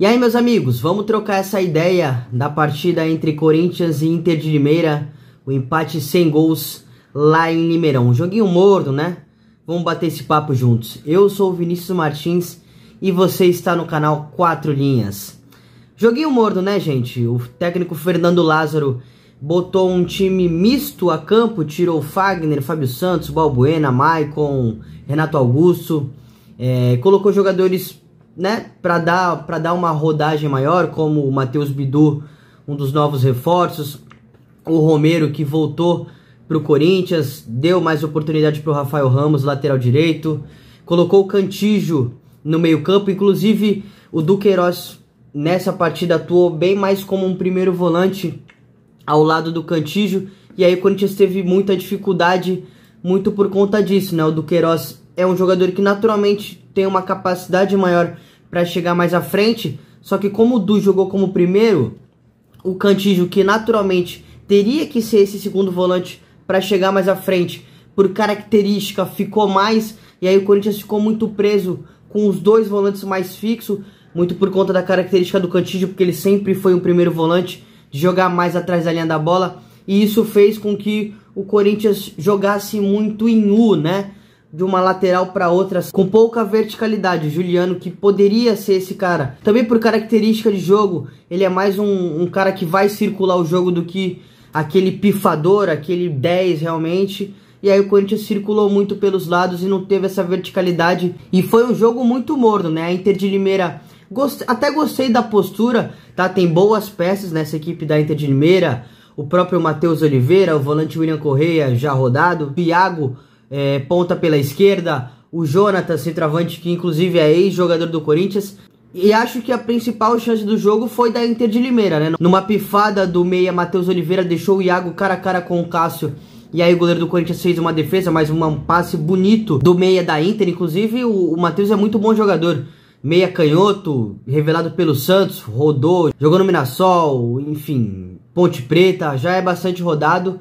E aí, meus amigos, vamos trocar essa ideia da partida entre Corinthians e Inter de Limeira, o empate sem gols lá em Limeirão. Um joguinho morno, né? Vamos bater esse papo juntos. Eu sou o Vinícius Martins e você está no canal Quatro Linhas. Joguinho morno, né, gente? O técnico Fernando Lázaro botou um time misto a campo, tirou Fagner, Fábio Santos, Balbuena, Maicon, Renato Augusto, é, colocou jogadores né, para dar dar uma rodagem maior, como o Matheus Bidu, um dos novos reforços, o Romero que voltou para o Corinthians, deu mais oportunidade para o Rafael Ramos, lateral direito, colocou o Cantijo no meio-campo, inclusive o Duqueiroz nessa partida atuou bem mais como um primeiro volante ao lado do Cantijo, e aí o Corinthians teve muita dificuldade muito por conta disso, né? O Duqueiroz é um jogador que naturalmente tem uma capacidade maior para chegar mais à frente. Só que como o Du jogou como primeiro, o Cantillo que naturalmente teria que ser esse segundo volante para chegar mais à frente, por característica, ficou mais. E aí o Corinthians ficou muito preso com os dois volantes mais fixos, muito por conta da característica do Cantillo porque ele sempre foi um primeiro volante, de jogar mais atrás da linha da bola. E isso fez com que o Corinthians jogasse muito em U, né? de uma lateral para outra com pouca verticalidade. Juliano, que poderia ser esse cara. Também por característica de jogo, ele é mais um, um cara que vai circular o jogo do que aquele pifador, aquele 10 realmente. E aí o Corinthians circulou muito pelos lados e não teve essa verticalidade. E foi um jogo muito morno, né? A Inter de Limeira. Até gostei da postura, tá? Tem boas peças nessa equipe da Inter de Limeira. O próprio Matheus Oliveira, o volante William Correia já rodado. Thiago é, ponta pela esquerda, o Jonathan, centroavante, que inclusive é ex-jogador do Corinthians. E acho que a principal chance do jogo foi da Inter de Limeira, né? Numa pifada do meia, Matheus Oliveira deixou o Iago cara a cara com o Cássio. E aí o goleiro do Corinthians fez uma defesa, mas um passe bonito do meia da Inter. Inclusive, o, o Matheus é muito bom jogador. Meia canhoto, revelado pelo Santos, rodou, jogou no Minasol, enfim, Ponte Preta, já é bastante rodado.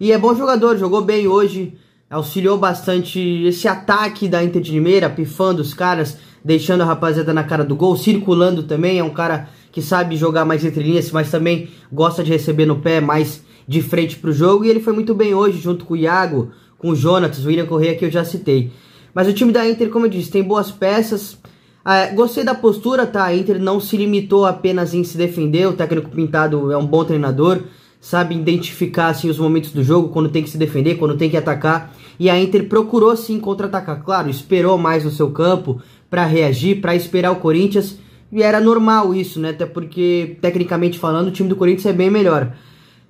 E é bom jogador, jogou bem hoje auxiliou bastante esse ataque da Inter de Limeira, pifando os caras, deixando a rapaziada na cara do gol, circulando também, é um cara que sabe jogar mais entre linhas, mas também gosta de receber no pé mais de frente pro jogo, e ele foi muito bem hoje, junto com o Iago, com o Jonatas, o William Correia que eu já citei. Mas o time da Inter, como eu disse, tem boas peças, ah, gostei da postura, tá? A Inter não se limitou apenas em se defender, o técnico Pintado é um bom treinador, sabe identificar assim, os momentos do jogo, quando tem que se defender, quando tem que atacar. E a Inter procurou sim contra-atacar, claro, esperou mais no seu campo para reagir, para esperar o Corinthians. E era normal isso, né? Até porque, tecnicamente falando, o time do Corinthians é bem melhor.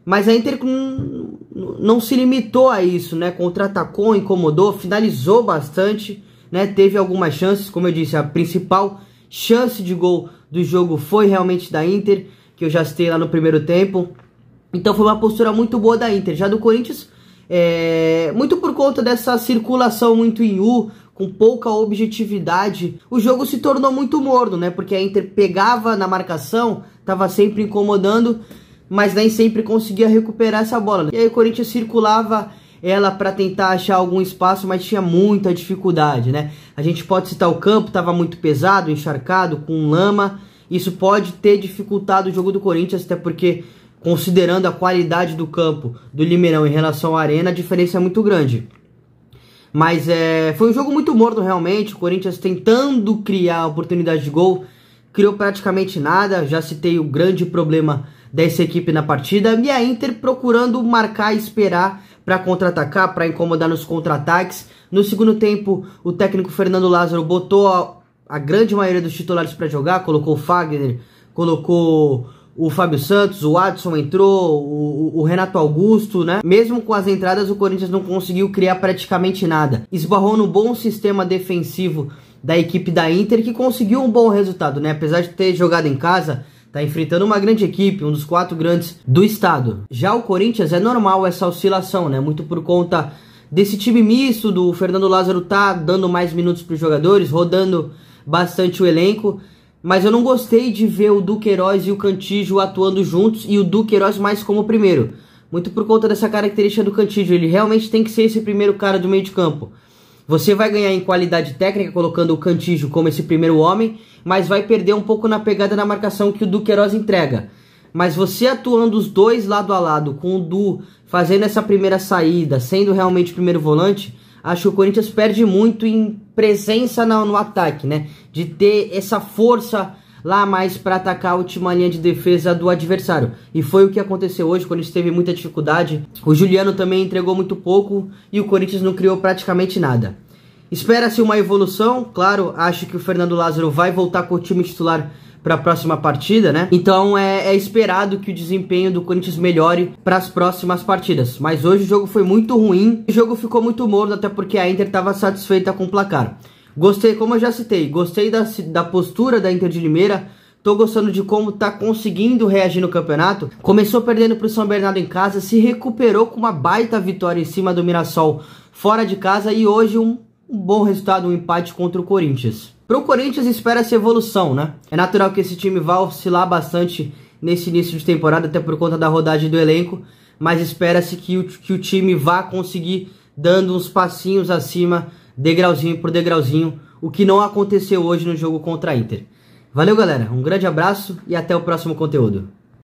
Mas a Inter não, não se limitou a isso, né? Contra-atacou, incomodou, finalizou bastante, né? Teve algumas chances, como eu disse, a principal chance de gol do jogo foi realmente da Inter, que eu já citei lá no primeiro tempo. Então foi uma postura muito boa da Inter. Já do Corinthians, é, muito por conta dessa circulação muito em U, com pouca objetividade, o jogo se tornou muito morno, né? Porque a Inter pegava na marcação, tava sempre incomodando, mas nem sempre conseguia recuperar essa bola. E aí o Corinthians circulava ela para tentar achar algum espaço, mas tinha muita dificuldade, né? A gente pode citar o campo, estava muito pesado, encharcado, com lama. Isso pode ter dificultado o jogo do Corinthians, até porque considerando a qualidade do campo do Limeirão em relação à Arena, a diferença é muito grande. Mas é, foi um jogo muito morto realmente. O Corinthians tentando criar oportunidade de gol, criou praticamente nada. Já citei o grande problema dessa equipe na partida. E a Inter procurando marcar e esperar para contra-atacar, para incomodar nos contra-ataques. No segundo tempo, o técnico Fernando Lázaro botou a, a grande maioria dos titulares para jogar, colocou o Fagner, colocou o Fábio Santos, o Adson entrou, o, o, Renato Augusto, né? Mesmo com as entradas, o Corinthians não conseguiu criar praticamente nada. Esbarrou no bom sistema defensivo da equipe da Inter, que conseguiu um bom resultado, né? Apesar de ter jogado em casa, tá enfrentando uma grande equipe, um dos quatro grandes do estado. Já o Corinthians é normal essa oscilação, né? Muito por conta desse time misto, do Fernando Lázaro tá dando mais minutos para os jogadores, rodando bastante o elenco mas eu não gostei de ver o Heróis e o Cantígio atuando juntos e o Heróis mais como primeiro. Muito por conta dessa característica do Cantígio, ele realmente tem que ser esse primeiro cara do meio de campo. Você vai ganhar em qualidade técnica colocando o Cantígio como esse primeiro homem, mas vai perder um pouco na pegada na marcação que o Heróis entrega. Mas você atuando os dois lado a lado, com o Du fazendo essa primeira saída, sendo realmente o primeiro volante, acho que o Corinthians perde muito em presença no, no ataque, né? De ter essa força lá mais para atacar a última linha de defesa do adversário. E foi o que aconteceu hoje, o Corinthians teve muita dificuldade. O Juliano também entregou muito pouco e o Corinthians não criou praticamente nada. Espera-se uma evolução, claro, acho que o Fernando Lázaro vai voltar com o time titular para a próxima partida, né? Então é, é, esperado que o desempenho do Corinthians melhore para as próximas partidas. Mas hoje o jogo foi muito ruim, o jogo ficou muito morno, até porque a Inter estava satisfeita com o placar. Gostei, como eu já citei, gostei da, da postura da Inter de Limeira. Tô gostando de como tá conseguindo reagir no campeonato. Começou perdendo pro São Bernardo em casa, se recuperou com uma baita vitória em cima do Mirassol fora de casa e hoje um um bom resultado, um empate contra o Corinthians. Para o Corinthians espera-se evolução, né? É natural que esse time vá oscilar bastante nesse início de temporada, até por conta da rodagem do elenco, mas espera-se que o, que o time vá conseguir dando uns passinhos acima, degrauzinho por degrauzinho, o que não aconteceu hoje no jogo contra a Inter. Valeu, galera. Um grande abraço e até o próximo conteúdo.